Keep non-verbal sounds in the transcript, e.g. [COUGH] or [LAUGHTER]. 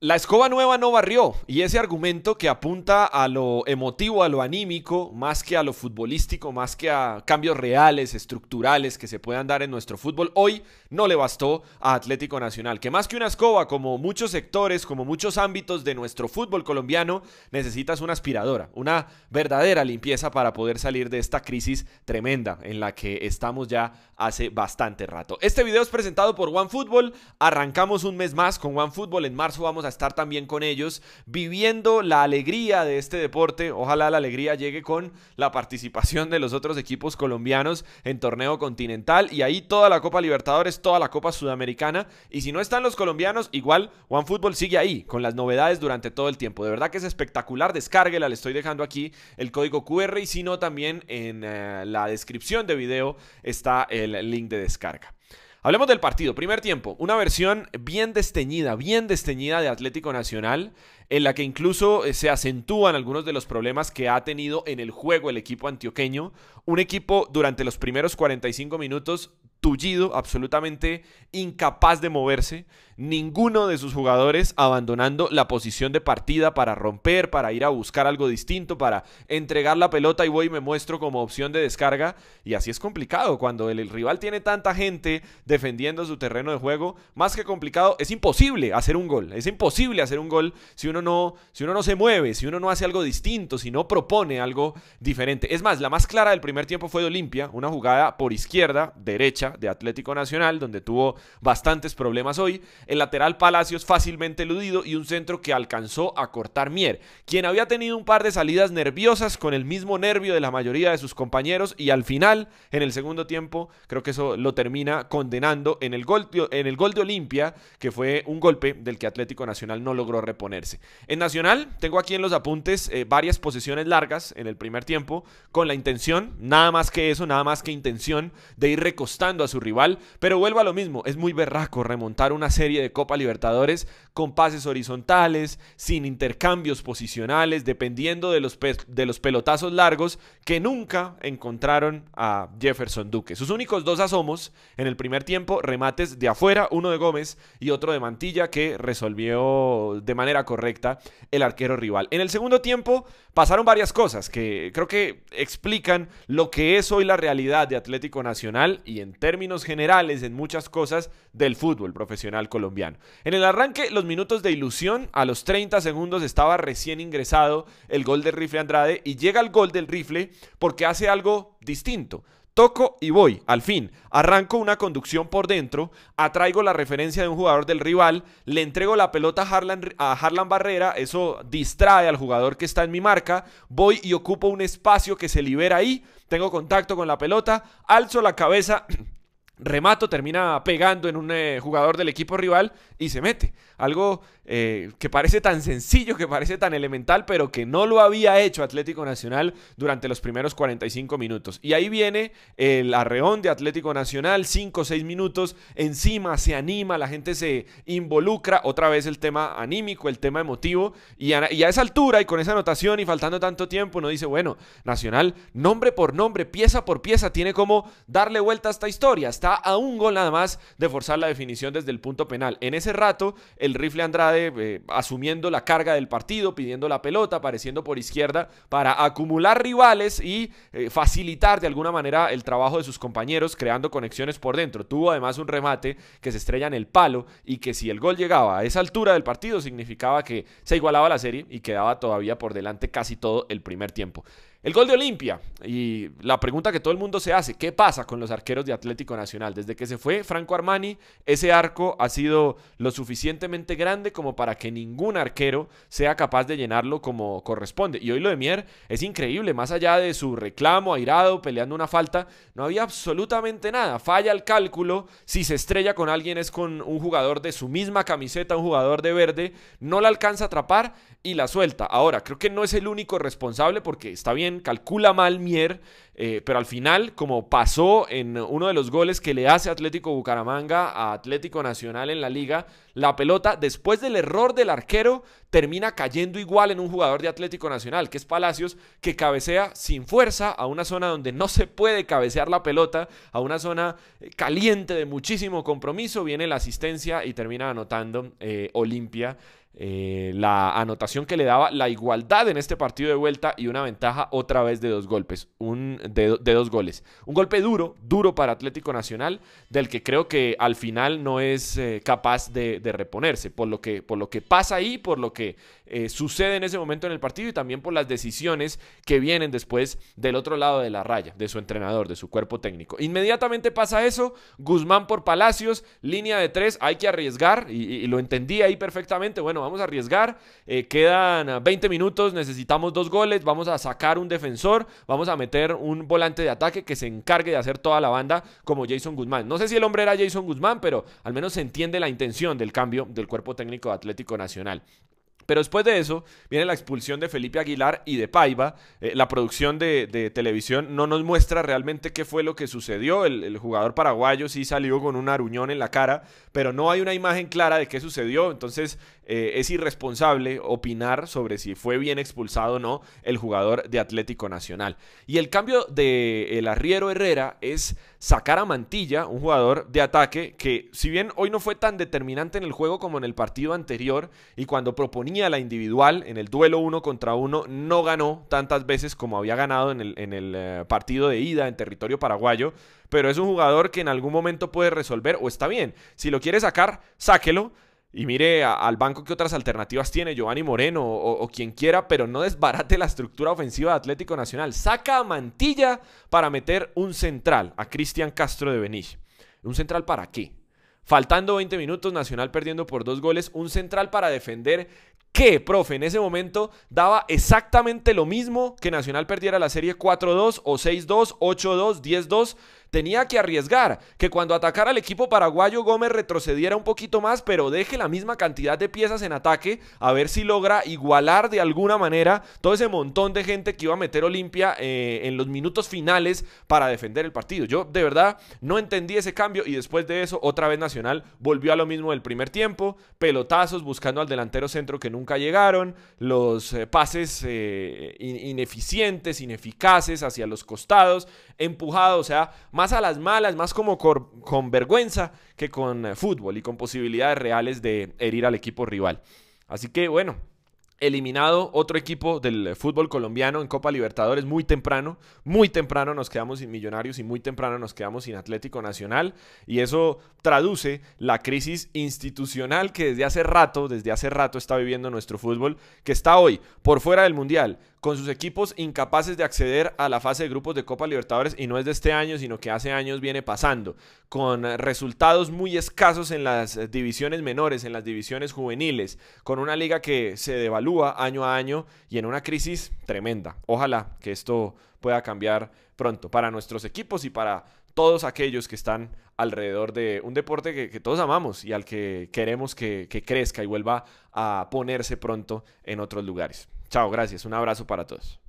La escoba nueva no barrió y ese argumento que apunta a lo emotivo, a lo anímico, más que a lo futbolístico, más que a cambios reales, estructurales que se puedan dar en nuestro fútbol, hoy no le bastó a Atlético Nacional, que más que una escoba, como muchos sectores, como muchos ámbitos de nuestro fútbol colombiano, necesitas una aspiradora, una verdadera limpieza para poder salir de esta crisis tremenda en la que estamos ya hace bastante rato. Este video es presentado por OneFootball, arrancamos un mes más con OneFootball, en marzo vamos a estar también con ellos viviendo la alegría de este deporte. Ojalá la alegría llegue con la participación de los otros equipos colombianos en torneo continental y ahí toda la Copa Libertadores, toda la Copa Sudamericana. Y si no están los colombianos, igual OneFootball sigue ahí con las novedades durante todo el tiempo. De verdad que es espectacular. Descárguela, le estoy dejando aquí el código QR y si no, también en eh, la descripción de video está el link de descarga. Hablemos del partido. Primer tiempo, una versión bien desteñida, bien desteñida de Atlético Nacional en la que incluso eh, se acentúan algunos de los problemas que ha tenido en el juego el equipo antioqueño. Un equipo durante los primeros 45 minutos tullido, absolutamente incapaz de moverse, ninguno de sus jugadores abandonando la posición de partida para romper, para ir a buscar algo distinto, para entregar la pelota y voy y me muestro como opción de descarga. Y así es complicado, cuando el, rival tiene tanta gente defendiendo su terreno de juego, más que complicado, es imposible hacer un gol, es imposible hacer un gol si uno no, si uno no se mueve, si uno no hace algo distinto, si no propone algo diferente. Es más, la más clara del primer tiempo fue de Olimpia, una jugada por izquierda, derecha de Atlético Nacional, donde tuvo bastantes problemas hoy. El lateral Palacios fácilmente eludido y un centro que alcanzó a cortar Mier, quien había tenido un par de salidas nerviosas con el mismo nervio de la mayoría de sus compañeros y al final, en el segundo tiempo, creo que eso lo termina condenando en el gol, en el gol de Olimpia, que fue un golpe del que Atlético Nacional no logró reponerse. En Nacional, tengo aquí en los apuntes eh, varias posiciones largas en el primer tiempo, con la intención, nada más que eso, nada más que intención de ir recostando a su rival, pero vuelvo a lo mismo, es muy berraco remontar una serie de Copa Libertadores con pases horizontales, sin intercambios posicionales, dependiendo de los, de los pelotazos largos que nunca encontraron a Jefferson Duque. Sus únicos dos asomos en el primer tiempo, remates de afuera, uno de Gómez y otro de Mantilla que resolvió de manera correcta el arquero rival. En el segundo tiempo pasaron varias cosas que creo que explican lo que es hoy la realidad de Atlético Nacional y en términos generales en muchas cosas del fútbol profesional colombiano. En el arranque, los minutos de ilusión, a los 30 segundos estaba recién ingresado el gol del rifle Andrade y llega el gol del rifle porque hace algo distinto toco y voy, al fin. Arranco una conducción por dentro, atraigo la referencia de un jugador del rival, le entrego la pelota a Harlan, Barrera, eso distrae al jugador que está en mi marca, voy y ocupo un espacio que se libera ahí, tengo contacto con la pelota, alzo la cabeza [CLEARS THROAT] Remato termina pegando en un eh, jugador del equipo rival y se mete. Algo eh, que parece tan sencillo, que parece tan elemental, pero que no lo había hecho Atlético Nacional durante los primeros 45 minutos. Y ahí viene el arreón de Atlético Nacional, 5 o 6 minutos encima, se anima, la gente se involucra. Otra vez el tema anímico, el tema emotivo. Y a, a esa altura y con esa anotación y faltando tanto tiempo, uno dice, bueno, Nacional, nombre por nombre, pieza por pieza, tiene como darle vuelta a esta historia a un gol nada más de forzar la definición desde el punto penal. En ese rato, el rifle Andrade eh, asumiendo la carga del partido, pidiendo la pelota, apareciendo por izquierda para acumular rivales y eh, facilitar de alguna manera el trabajo de sus compañeros, creando conexiones por dentro. Tuvo además un remate que se estrella en el palo y que si el gol llegaba a esa altura del partido, significaba que se igualaba la serie y quedaba todavía por delante casi todo el primer tiempo. El gol de Olimpia. Y la pregunta que todo el mundo se hace, ¿qué pasa con los arqueros de Atlético Nacional? Desde que se fue Franco Armani, ese arco ha sido lo suficientemente grande como para que ningún arquero sea capaz de llenarlo como corresponde. Y hoy lo de Mier es increíble, más allá de su reclamo airado, peleando una falta, no había absolutamente nada. Falla el cálculo, si se estrella con alguien es con un jugador de su misma camiseta, un jugador de verde, no la alcanza a atrapar y la suelta. Ahora, creo que no es el único responsable porque está bien calcula mal Mier, eh, pero al final, como pasó en uno de los goles que le hace Atlético Bucaramanga a Atlético Nacional en la liga, la pelota, después del error del arquero, termina cayendo igual en un jugador de Atlético Nacional, que es Palacios, que cabecea sin fuerza a una zona donde no se puede cabecear la pelota, a una zona eh, caliente de muchísimo compromiso, viene la asistencia y termina anotando eh, Olimpia eh, la anotación que le daba la igualdad en este partido de vuelta y una ventaja otra vez de dos golpes, un, de, de, dos goles. Un golpe duro, duro para Atlético Nacional, del que creo que al final no es eh, capaz de, reponerse, por lo, que, por lo que pasa ahí, por lo que eh, sucede en ese momento en el partido y también por las decisiones que vienen después del otro lado de la raya, de su entrenador, de su cuerpo técnico. Inmediatamente pasa eso, Guzmán por Palacios, línea de tres, hay que arriesgar y, y lo entendí ahí perfectamente, bueno, vamos a arriesgar, eh, quedan 20 ah, minutos, necesitamos dos goles, vamos a sacar un defensor, vamos a meter un volante de ataque que se encargue de hacer toda la banda como Jason Guzmán. No sé si el hombre era Jason Guzmán, pero al menos se entiende la intención del cambio del cuerpo técnico de Atlético Nacional. Pero después de eso viene la expulsión de Felipe Aguilar y de Paiva. Eh, la producción de, televisión no nos muestra realmente qué fue lo que sucedió. El, jugador paraguayo sí salió con un aruñón en la cara, pero no hay una imagen clara de qué sucedió. Entonces eh, es irresponsable opinar sobre si fue bien expulsado o no el jugador de Atlético Nacional. Y el cambio del de, arriero Herrera es sacar a Mantilla, un jugador de ataque que si bien hoy no fue tan determinante en el juego como en el partido anterior y cuando proponía la individual en el duelo uno contra uno no ganó tantas veces como había ganado en el, en el eh, partido de ida en territorio paraguayo, pero es un jugador que en algún momento puede resolver o está bien, si lo quiere sacar, sáquelo, y mire al banco qué otras alternativas tiene Giovanni Moreno o, quien quiera, pero no desbarate la estructura ofensiva de Atlético Nacional. Saca a Mantilla para meter un central a Cristian Castro de Benich. ¿Un central para qué? Faltando 20 minutos, Nacional perdiendo por dos goles, un central para defender que, profe, en ese momento daba exactamente lo mismo que Nacional perdiera la serie 4-2 o 6-2, 8-2, 10-2 tenía que arriesgar, que cuando atacara el equipo paraguayo Gómez retrocediera un poquito más, pero deje la misma cantidad de piezas en ataque, a ver si logra igualar de alguna manera todo ese montón de gente que iba a meter Olimpia eh, en los minutos finales para defender el partido. Yo de verdad no entendí ese cambio y después de eso otra vez Nacional volvió a lo mismo del primer tiempo, pelotazos buscando al delantero centro que nunca llegaron, los eh, pases eh, ineficientes, ineficaces hacia los costados, empujados, o sea, más más a las malas, más como con, vergüenza que con eh, fútbol y con posibilidades reales de herir al equipo rival. Así que bueno, eliminado otro equipo del eh, fútbol colombiano en Copa Libertadores muy temprano, muy temprano nos quedamos sin Millonarios y muy temprano nos quedamos sin Atlético Nacional y eso traduce la crisis institucional que desde hace rato, desde hace rato está viviendo nuestro fútbol, que está hoy por fuera del Mundial, con sus equipos incapaces de acceder a la fase de grupos de Copa Libertadores y no es de este año, sino que hace años viene pasando, con resultados muy escasos en las divisiones menores, en las divisiones juveniles, con una liga que se devalúa año a año y en una crisis tremenda. Ojalá que esto pueda cambiar pronto para nuestros equipos y para todos aquellos que están alrededor de un deporte que, todos amamos y al que queremos que crezca y vuelva a ponerse pronto en otros lugares. Chao, gracias. Un abrazo para todos.